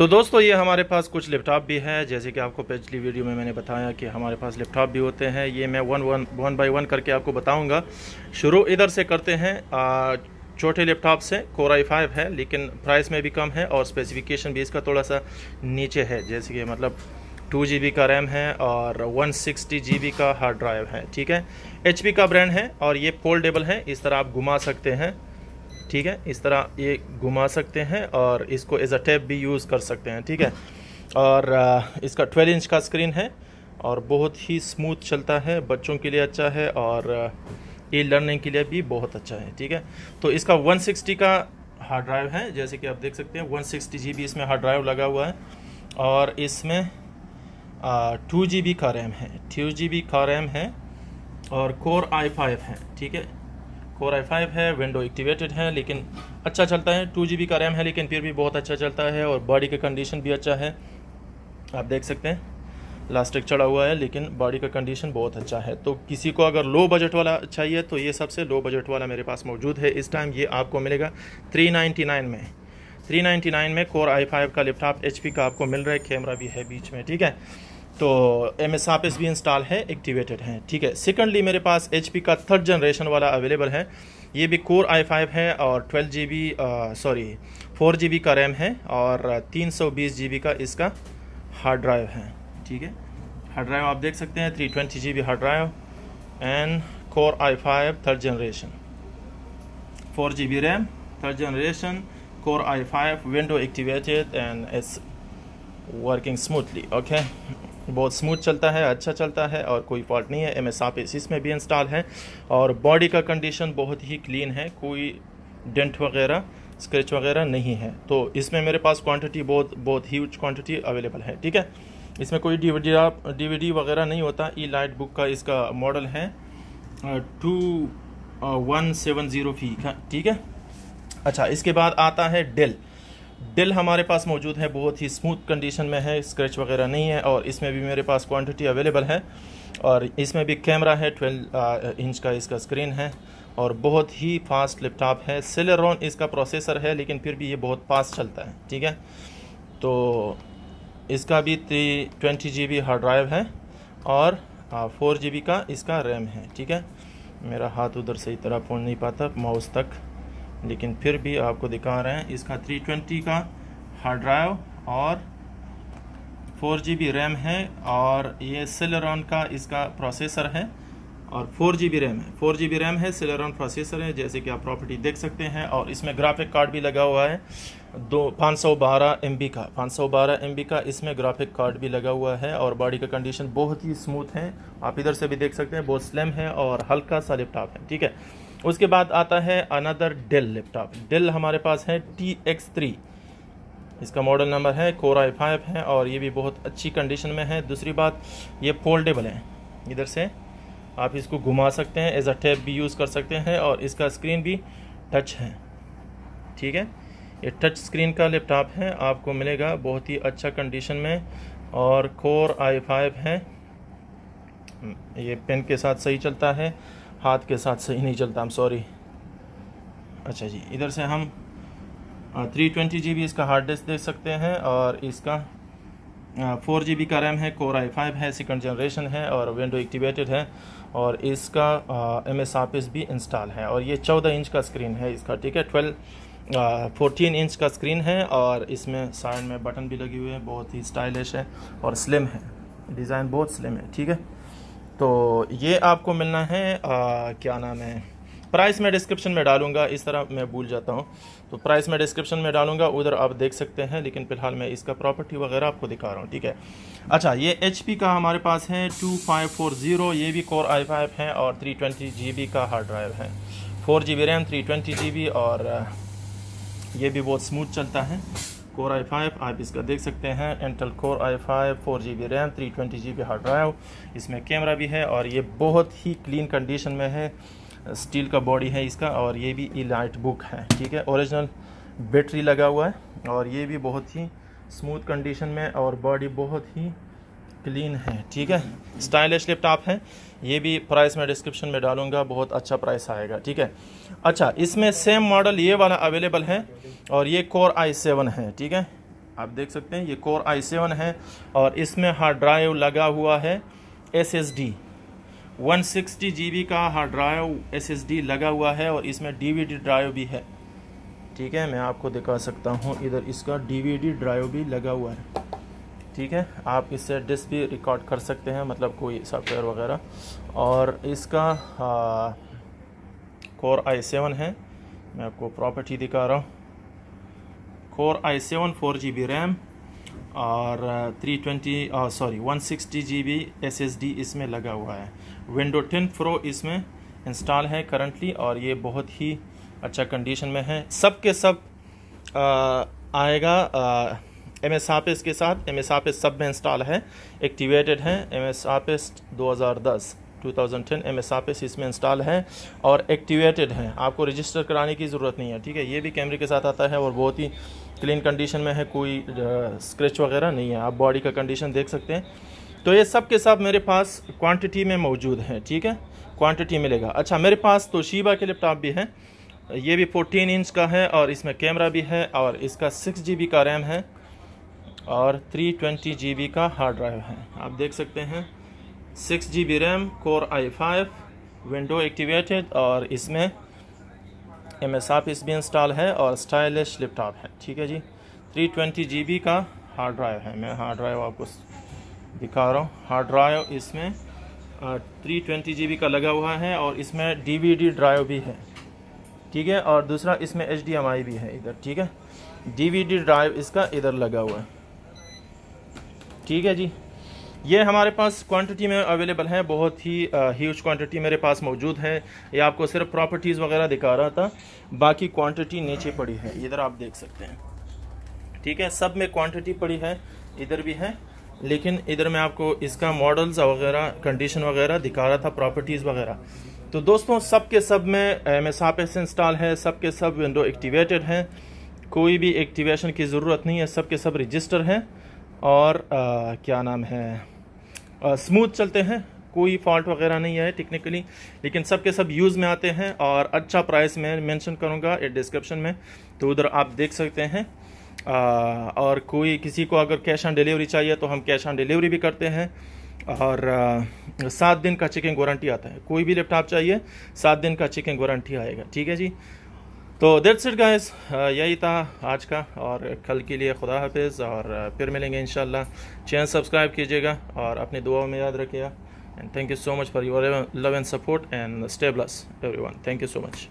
तो दोस्तों ये हमारे पास कुछ लैपटॉप भी है जैसे कि आपको पिछली वीडियो में मैंने बताया कि हमारे पास लैपटॉप भी होते हैं ये मैं one one one by one करके आपको बताऊंगा शुरू इधर से करते हैं छोटे लैपटॉप से कोर आई फाइव है लेकिन प्राइस में भी कम है और स्पेसिफिकेशन भी इसका थोड़ा सा नीचे है जैसे कि मतलब टू जी का रैम है और वन सिक्सटी का हार्ड ड्राइव है ठीक है एच का ब्रांड है और ये फोल्डेबल है इस तरह आप घुमा सकते हैं ठीक है इस तरह ये घुमा सकते हैं और इसको एज अ टैप भी यूज़ कर सकते हैं ठीक है और इसका 12 इंच का स्क्रीन है और बहुत ही स्मूथ चलता है बच्चों के लिए अच्छा है और ई लर्निंग के लिए भी बहुत अच्छा है ठीक है तो इसका 160 का हार्ड ड्राइव है जैसे कि आप देख सकते हैं 160 सिक्सटी इसमें हार्ड ड्राइव लगा हुआ है और इसमें टू जी बी का रैम है टू जी बी का रैम है और कोर आई फाइव है ठीक है कोर आई फाइव है विंडो एक्टिवेटेड है लेकिन अच्छा चलता है टू जी का रैम है लेकिन फिर भी बहुत अच्छा चलता है और बॉडी का कंडीशन भी अच्छा है आप देख सकते हैं लास्टिक चढ़ा हुआ है लेकिन बॉडी का कंडीशन बहुत अच्छा है तो किसी को अगर लो बजट वाला चाहिए तो ये सबसे लो बजट वाला मेरे पास मौजूद है इस टाइम ये आपको मिलेगा 399 में 399 में कोर आई फाइव का लैपटॉप एच का आपको मिल रहा है कैमरा भी है बीच में ठीक है तो एम एस आप भी इंस्टॉल है एक्टिवेटेड है ठीक है सेकेंडली मेरे पास एच का थर्ड जनरेशन वाला अवेलेबल है ये भी कोर आई फाइव है और twelve G B sorry four G B का रैम है और तीन सौ बीस जी बी का इसका हार्ड ड्राइव है ठीक है हार्ड ड्राइव आप देख सकते हैं three twenty G B hard drive and core I five third generation four G B RAM third generation core I five window activated and it's working smoothly okay बहुत smooth चलता है अच्छा चलता है और कोई फॉल्ट नहीं है एम एस आप इस में भी इंस्टॉल है और बॉडी का कंडीशन बहुत ही क्लीन है कोई डेंट वगैरह स्क्रैच वगैरह नहीं है तो इसमें मेरे पास क्वांटिटी बहुत बहुत ह्यूज क्वांटिटी अवेलेबल है ठीक है इसमें कोई डीवीडी आप डीवीडी वगैरह नहीं होता ई लाइट बुक का इसका मॉडल है टू वन सेवन ज़ीरो फी का ठीक है अच्छा इसके बाद आता है डेल डिल हमारे पास मौजूद है बहुत ही स्मूथ कंडीशन में है स्क्रैच वगैरह नहीं है और इसमें भी मेरे पास क्वांटिटी अवेलेबल है और इसमें भी कैमरा है ट्वेल्व इंच का इसका स्क्रीन है और बहुत ही फास्ट लैपटॉप है सिलेरॉन इसका प्रोसेसर है लेकिन फिर भी ये बहुत फास्ट चलता है ठीक है तो इसका भी three twenty G B hard drive है और फोर जी बी का इसका रैम है ठीक है मेरा हाथ उधर सही तरह पहुँच नहीं पाता माउस तक लेकिन फिर भी आपको दिखा रहे हैं इसका 320 का हार्ड ड्राइव और फोर जी बी रैम है और ये सिलेरॉन का इसका प्रोसेसर है और फोर जी बी रैम है फोर जी बी रैम है सिलेरॉन प्रोसेसर है जैसे कि आप प्रॉपर्टी देख सकते हैं और इसमें ग्राफिक कार्ड भी लगा हुआ है दो पाँच सौ बारह एम बी का पाँच सौ बारह एम बी का इसमें ग्राफिक कार्ड भी लगा हुआ है और बॉडी का कंडीशन बहुत ही स्मूथ है आप इधर से भी देख सकते हैं बहुत स्लिम है और हल्का सा लैपटॉप है ठीक है उसके बाद आता है अनदर डेल लैपटॉप डेल हमारे पास है टी एक्स थ्री इसका मॉडल नंबर है कोरा आई फाइव है और ये भी बहुत अच्छी कंडीशन में है दूसरी बात ये फोल्डेबल है इधर से आप इसको घुमा सकते हैं एज अ टैप भी यूज़ कर सकते हैं और इसका स्क्रीन भी टच है ठीक है ये टच स्क्रीन का लैपटॉप है आपको मिलेगा बहुत ही अच्छा कंडीशन में और कोर आई फाइव है ये पेन के साथ सही चलता है हाथ के साथ सही नहीं चलता हम सॉरी अच्छा जी इधर से हम थ्री ट्वेंटी जी इसका हार्ड डिस्क देख सकते हैं और इसका फोर जी बी का रैम है कोर आई फाइव है सेकंड जनरेशन है और विंडो एक्टिवेटेड है और इसका एम एस ऑफिस भी इंस्टॉल है और ये चौदह इंच का स्क्रीन है इसका ठीक है ट्वेल्व फोर्टीन इंच का स्क्रीन है और इसमें साइड में बटन भी लगे हुए हैं बहुत ही स्टाइलिश है और स्लिम है डिज़ाइन बहुत स्लिम है ठीक है तो ये आपको मिलना है आ, क्या नाम है प्राइस मैं डिस्क्रिप्शन में डालूंगा इस तरह मैं भूल जाता हूँ तो प्राइस मैं डिस्क्रिप्शन में डालूंगा उधर आप देख सकते हैं लेकिन फिलहाल मैं इसका प्रॉपर्टी वगैरह आपको दिखा रहा हूँ ठीक है अच्छा ये एच का हमारे पास है टू फाइव फोर ज़ीरो ये भी कोर आई फाइव है और थ्री ट्वेंटी जी बी का हार्ड ड्राइव है four G B RAM three twenty G B और ये भी बहुत स्मूथ चलता है कोर आई फाइव आप इसका देख सकते हैं इंटेल कोर आई five four G B RAM three twenty G B hard drive इसमें कैमरा भी है और ये बहुत ही क्लीन कंडीशन में है स्टील का बॉडी है इसका और ये भी ई लाइट बुक है ठीक है ओरिजिनल बैटरी लगा हुआ है और ये भी बहुत ही स्मूथ कंडीशन में और बॉडी बहुत ही क्लीन है ठीक है स्टाइलिश लैपटॉप है ये भी प्राइस मैं डिस्क्रिप्शन में डालूंगा बहुत अच्छा प्राइस आएगा ठीक है अच्छा इसमें सेम मॉडल ये वाला अवेलेबल है और ये कोर आई सेवन है ठीक है आप देख सकते हैं ये कोर आई सेवन है और इसमें हार्ड ड्राइव लगा हुआ है S S D one sixty GB B का hard drive S S D लगा हुआ है और इसमें डी वी डी ड्राइव भी है ठीक है मैं आपको दिखा सकता हूँ इधर इसका डी वी डी ड्राइव भी लगा हुआ है ठीक है आप इससे डिस्क भी रिकॉर्ड कर सकते हैं मतलब कोई सॉफ्टवेयर वगैरह और इसका कोर आई सेवन है मैं आपको प्रॉपर्टी दिखा रहा हूँ core i seven four G B रैम और three twenty sorry one sixty GB S S S डी इसमें लगा हुआ है विंडो टेन प्रो इसमें इंस्टॉल है करंटली और ये बहुत ही अच्छा कंडीशन में है सब के सब आ, आएगा आ, एम एस आपिस के साथ एम एस आपिस सब में इंस्टॉल है एक्टिवेटेड है एम एस टू 2010 2010 एम एस आपिस इसमें इंस्टॉल है और एक्टिवेटेड है आपको रजिस्टर कराने की ज़रूरत नहीं है ठीक है ये भी कैमरे के साथ आता है और बहुत ही क्लीन कंडीशन में है कोई स्क्रैच वगैरह नहीं है आप बॉडी का कंडीशन देख सकते हैं तो ये सब के सब मेरे पास क्वांटिटी में मौजूद है ठीक है क्वांटिटी मिलेगा अच्छा मेरे पास तो शीबा के लैपटॉप भी है ये भी 14 इंच का है और इसमें कैमरा भी है और इसका सिक्स जी का रैम है और 320 जीबी का हार्ड ड्राइव है आप देख सकते हैं 6 जीबी रैम कोर आई फाइव विंडो एक्टिवेटेड और इसमें एम एस ऑफिस भी इंस्टॉल है और स्टाइलिश लैपटॉप है ठीक है जी 320 जीबी का हार्ड ड्राइव है मैं हार्ड ड्राइव आपको दिखा रहा हूँ हार्ड ड्राइव इसमें थ्री ट्वेंटी जी का लगा हुआ है और इसमें डीवीडी ड्राइव भी है ठीक है और दूसरा इसमें एच भी है इधर ठीक है डीवीडी ड्राइव इसका इधर लगा हुआ है ठीक है जी ये हमारे पास क्वांटिटी में अवेलेबल है बहुत ही ह्यूज क्वांटिटी मेरे पास मौजूद है ये आपको सिर्फ प्रॉपर्टीज़ वगैरह दिखा रहा था बाकी क्वांटिटी नीचे पड़ी है इधर आप देख सकते हैं ठीक है सब में क्वांटिटी पड़ी है इधर भी है लेकिन इधर मैं आपको इसका मॉडल्स वगैरह कंडीशन वगैरह दिखा रहा था प्रॉपर्टीज़ वगैरह तो दोस्तों सब के सब में एम एस आप इंस्टॉल है सब के सब विंडो एक्टिवेटेड हैं कोई भी एक्टिवेशन की ज़रूरत नहीं है सब के सब रजिस्टर हैं और आ, क्या नाम है स्मूथ चलते हैं कोई फॉल्ट वगैरह नहीं है टेक्निकली लेकिन सब के सब यूज़ में आते हैं और अच्छा प्राइस मैं मेंशन करूँगा डिस्क्रिप्शन में तो उधर आप देख सकते हैं आ, और कोई किसी को अगर कैश ऑन डिलीवरी चाहिए तो हम कैश ऑन डिलीवरी भी करते हैं और सात दिन का चेकिंग वारंटी आता है कोई भी लैपटॉप चाहिए सात दिन का चेकिंग वारंटी आएगा ठीक है जी तो दैट्स इट गाइस यही था आज का और कल के लिए खुदा हाफिज़ और uh, फिर मिलेंगे इन चैनल सब्सक्राइब कीजिएगा और अपनी दुआओं में याद रखिएगा and thank you so much for your love and support and stay blessed one thank you so much